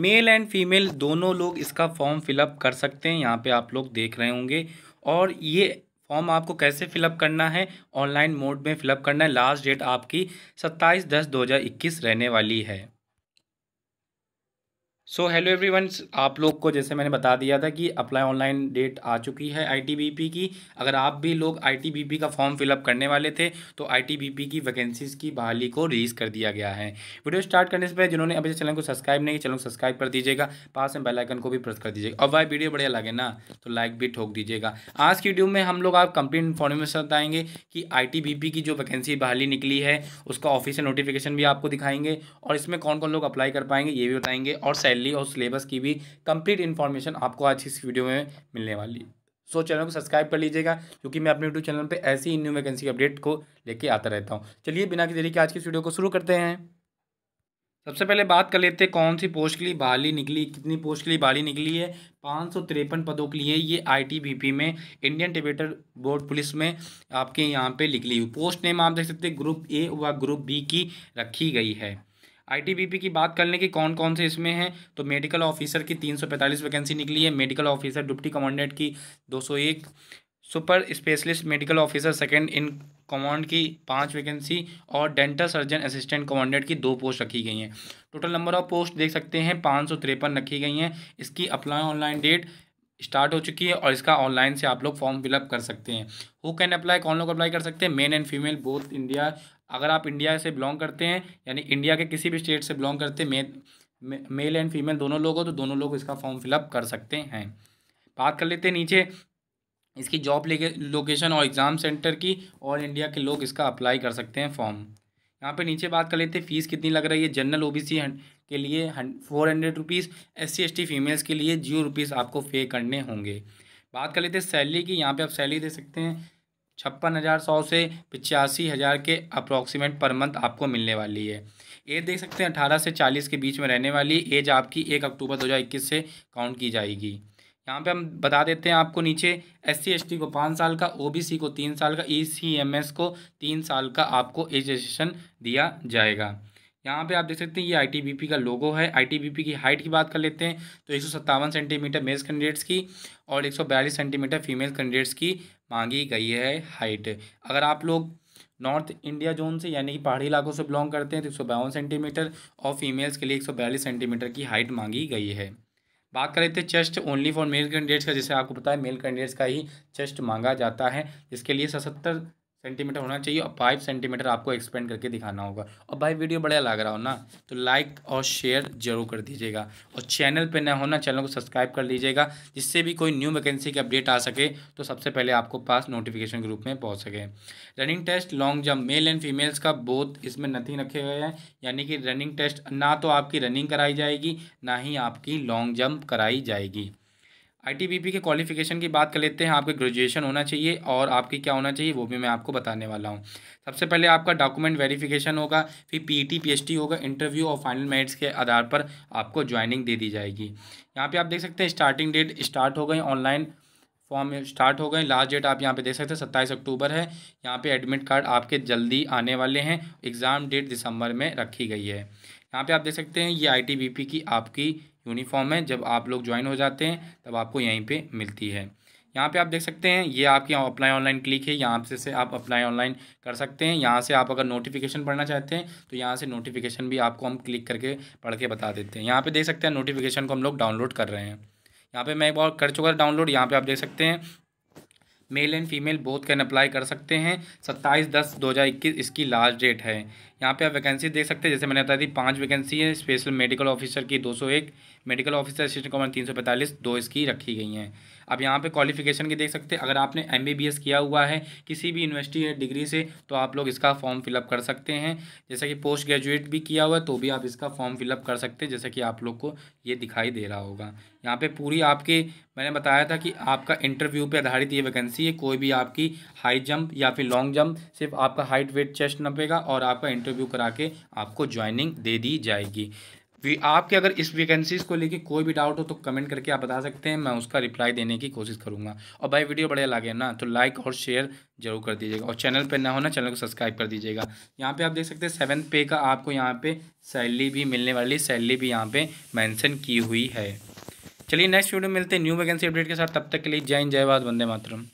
mail and female दोनों लोग इसका फॉर्म फिलअप कर सकते हैं यहाँ पे आप लोग देख रहे होंगे और ये फॉर्म आपको कैसे फिलअप करना है ऑनलाइन मोड में फिलअप करना है लास्ट डेट आपकी सत्ताईस दस दो हज़ार इक्कीस रहने वाली है सो हेलो एवरीवन आप लोग को जैसे मैंने बता दिया था कि अप्लाई ऑनलाइन डेट आ चुकी है आईटीबीपी की अगर आप भी लोग आईटीबीपी का फॉर्म फिलअप करने वाले थे तो आईटीबीपी की वैकेंसीज़ की बहाली को रिलीज़ कर दिया गया है वीडियो स्टार्ट करने से पहले जिन्होंने अभी चैनल को सब्सक्राइब नहीं किया चैनल सब्सक्राइब कर दीजिएगा पास में बेलाइकन को भी प्रेस कर दीजिएगा और वाई वीडियो बढ़िया लगे ना तो लाइक भी ठोक दीजिएगा आज की वीडियो में हम लोग आप कंप्लीट इन्फॉर्मेशन बताएंगे कि आई की जो वैकेंसी बहाली निकली है उसका ऑफिशियल नोटिफिकेशन भी आपको दिखाएंगे और इसमें कौन कौन लोग अप्लाई कर पाएंगे ये भी बताएंगे और सैलरी रैली और सिलेबस की भी कंप्लीट इन्फॉर्मेशन आपको आज इस वीडियो में मिलने वाली है सो so, चैनल को सब्सक्राइब कर लीजिएगा क्योंकि मैं अपने यूट्यूब चैनल पर ऐसी न्यू वैकेंसी अपडेट को लेकर आता रहता हूँ चलिए बिना किसी देरी के आज की वीडियो को शुरू करते हैं सबसे पहले बात कर लेते हैं कौन सी पोस्ट के लिए बहाली निकली कितनी पोस्ट के लिए बहाली निकली है पाँच सौ तिरपन पदों के लिए ये आईटीबीपी में इंडियन टिबेटर बोर्ड पुलिस में आपके यहाँ पे निकली हुई पोस्ट नेम आप देख सकते हैं ग्रुप ए व ग्रुप बी की रखी गई है आईटीबीपी की बात कर लें कि कौन कौन से इसमें हैं तो मेडिकल ऑफिसर की तीन सौ पैंतालीस वैकेंसी निकली है मेडिकल ऑफिसर डिप्टी कमांडेंट की दो सौ एक super specialist medical officer second in command की पाँच वैकेंसी और डेंटल सर्जन असिस्टेंट कमांडेंट की दो पोस्ट रखी गई हैं टोटल नंबर ऑफ पोस्ट देख सकते हैं पाँच सौ तिरपन रखी गई हैं इसकी अप्लाई ऑनलाइन डेट स्टार्ट हो चुकी है और इसका ऑनलाइन से आप लोग फॉर्म फिलअप कर सकते हैं हु कैन अप्लाई कौन लोग अप्लाई कर सकते हैं men and female both India अगर आप इंडिया से बिलोंग करते हैं यानी इंडिया के किसी भी स्टेट से बिलोंग करते हैं मेल एंड फीमेल दोनों लोग हो तो दोनों लोग इसका फॉर्म फिलअप कर सकते हैं बात कर लेते हैं नीचे इसकी जॉब लोकेशन और एग्ज़ाम सेंटर की और इंडिया के लोग इसका अप्लाई कर सकते हैं फॉर्म यहाँ पे नीचे बात कर लेते हैं फ़ीस कितनी लग रही है जनरल ओबीसी के लिए four hundred rupees S C females के लिए जीरो रुपीज़ आपको पे करने होंगे बात कर लेते हैं सैलरी की यहाँ पे आप सैलरी दे सकते हैं छप्पन हज़ार सौ से पिचासी हज़ार के अप्रॉक्सीमेट पर मंथ आपको मिलने वाली है एज देख सकते हैं अठारह से चालीस के बीच में रहने वाली एज आपकी एक अक्टूबर दो हज़ार इक्कीस से काउंट की जाएगी यहाँ पे हम बता देते हैं आपको नीचे एस सी को पाँच साल का ओबीसी को तीन साल का ई e को तीन साल का आपको एज दिया जाएगा यहाँ पे आप देख सकते हैं ये आईटीबीपी का लोगो है आईटीबीपी की हाइट की बात कर लेते हैं तो एक सेंटीमीटर मेल कैंडिडेट्स की और एक सेंटीमीटर फीमेल कैंडिडेट्स की मांगी गई है हाइट अगर आप लोग नॉर्थ इंडिया जोन से यानी कि पहाड़ी इलाकों से बिलोंग करते हैं तो एक सेंटीमीटर और फीमेल्स के लिए एक सेंटीमीटर की हाइट मांगी गई है बात कर लेते हैं chest only for male candidates का जैसे आपको पता है मेल कैंडिडेट्स का ही चेस्ट मांगा जाता है इसके लिए सतहत्तर सेंटीमीटर होना चाहिए और फाइव सेंटीमीटर आपको एक्सपेंड करके दिखाना होगा और भाई वीडियो बढ़िया लग रहा हो ना तो लाइक और शेयर जरूर कर दीजिएगा और चैनल पे नया होना चैनल को सब्सक्राइब कर लीजिएगा जिससे भी कोई न्यू वैकेंसी की अपडेट आ सके तो सबसे पहले आपको पास नोटिफिकेशन के रूप में पहुँच सके running test long jump male and females का बोथ इसमें नथिंग रखे हुए हैं यानी कि रनिंग टेस्ट ना तो आपकी रनिंग कराई जाएगी ना ही आपकी लॉन्ग जम्प कराई जाएगी आईटीबीपी के क्वालिफिकेशन की बात कर लेते हैं आपके ग्रेजुएशन होना चाहिए और आपकी क्या होना चाहिए वो भी मैं आपको बताने वाला हूँ सबसे पहले आपका डॉक्यूमेंट वेरिफिकेशन होगा फिर पीटी पीएचडी e होगा इंटरव्यू और फाइनल मेरिट्स के आधार पर आपको ज्वाइनिंग दे दी जाएगी यहाँ पे आप देख सकते हैं स्टार्टिंग डेट स्टार्ट हो गई ऑनलाइन फॉर्म स्टार्ट हो गए लास्ट डेट आप यहाँ पे देख सकते हैं सत्ताईस अक्टूबर है यहाँ पे एडमिट कार्ड आपके जल्दी आने वाले हैं एग्ज़ाम डेट दिसंबर में रखी गई है यहाँ पे आप देख सकते हैं ये आईटीबीपी की आपकी यूनिफॉर्म है जब आप लोग ज्वाइन हो जाते हैं तब आपको यहीं पे मिलती है यहाँ पे आप देख सकते हैं ये आपकी अप्लाई ऑनलाइन क्लिक है यहाँ से, से आप अप्लाई ऑनलाइन कर सकते हैं यहाँ से आप अगर नोटिफिकेशन पढ़ना चाहते हैं तो यहाँ से नोटिफिकेशन भी आपको हम क्लिक करके पढ़ के बता देते हैं यहाँ पे देख सकते हैं नोटिफिकेशन को हम लोग डाउनलोड कर रहे हैं यहाँ पे मैं एक बार कर चुका डाउनलोड यहाँ पे आप देख सकते हैं male and female both can apply कर सकते हैं सत्ताईस दस दो हज़ार इक्कीस इसकी लास्ट डेट है यहाँ पे आप वैकेंसी देख सकते हैं जैसे मैंने बताया थी पांच वैकेंसी है स्पेशल मेडिकल ऑफिसर की 201 मेडिकल ऑफिसर असिस्टेंट सौ पैंतालीस दो इसकी रखी गई हैं अब यहाँ पे क्वालिफिकेशन की देख सकते हैं अगर आपने एस किया हुआ है किसी भी यूनिवर्सिटी या डिग्री से तो आप लोग इसका फॉर्म फिलअप कर सकते हैं जैसा कि पोस्ट ग्रेजुएट भी किया हुआ है तो भी आप इसका फॉर्म फिलअप कर सकते हैं जैसा कि आप लोग को ये दिखाई दे रहा होगा यहाँ पर पूरी आपके मैंने बताया था कि आपका इंटरव्यू पे आधारित ये वैकेंसी है कोई भी आपकी हाई जंप या फिर लॉन्ग जंप सिर्फ आपका हाइट वेट चेस्ट नपेगा और आपका इंटरव्यू करा के आपको ज्वाइनिंग दे दी जाएगी आपके अगर इस वैकेंसीज़ को लेके कोई भी डाउट हो तो कमेंट करके आप बता सकते हैं मैं उसका रिप्लाई देने की कोशिश करूँगा और भाई वीडियो बढ़िया लगे ना तो लाइक और शेयर जरूर कर दीजिएगा और चैनल पर ना हो ना चैनल को सब्सक्राइब कर दीजिएगा यहाँ पे आप देख सकते हैं सेवन पे का आपको यहाँ पे सैलरी भी मिलने वाली सैलरी भी यहाँ पे मेंशन की हुई है चलिए नेक्स्ट वीडियो मिलते हैं न्यू वैकेंसी अपडेट के साथ तब तक के लिए जय हिंद जय भारत वंदे मातरम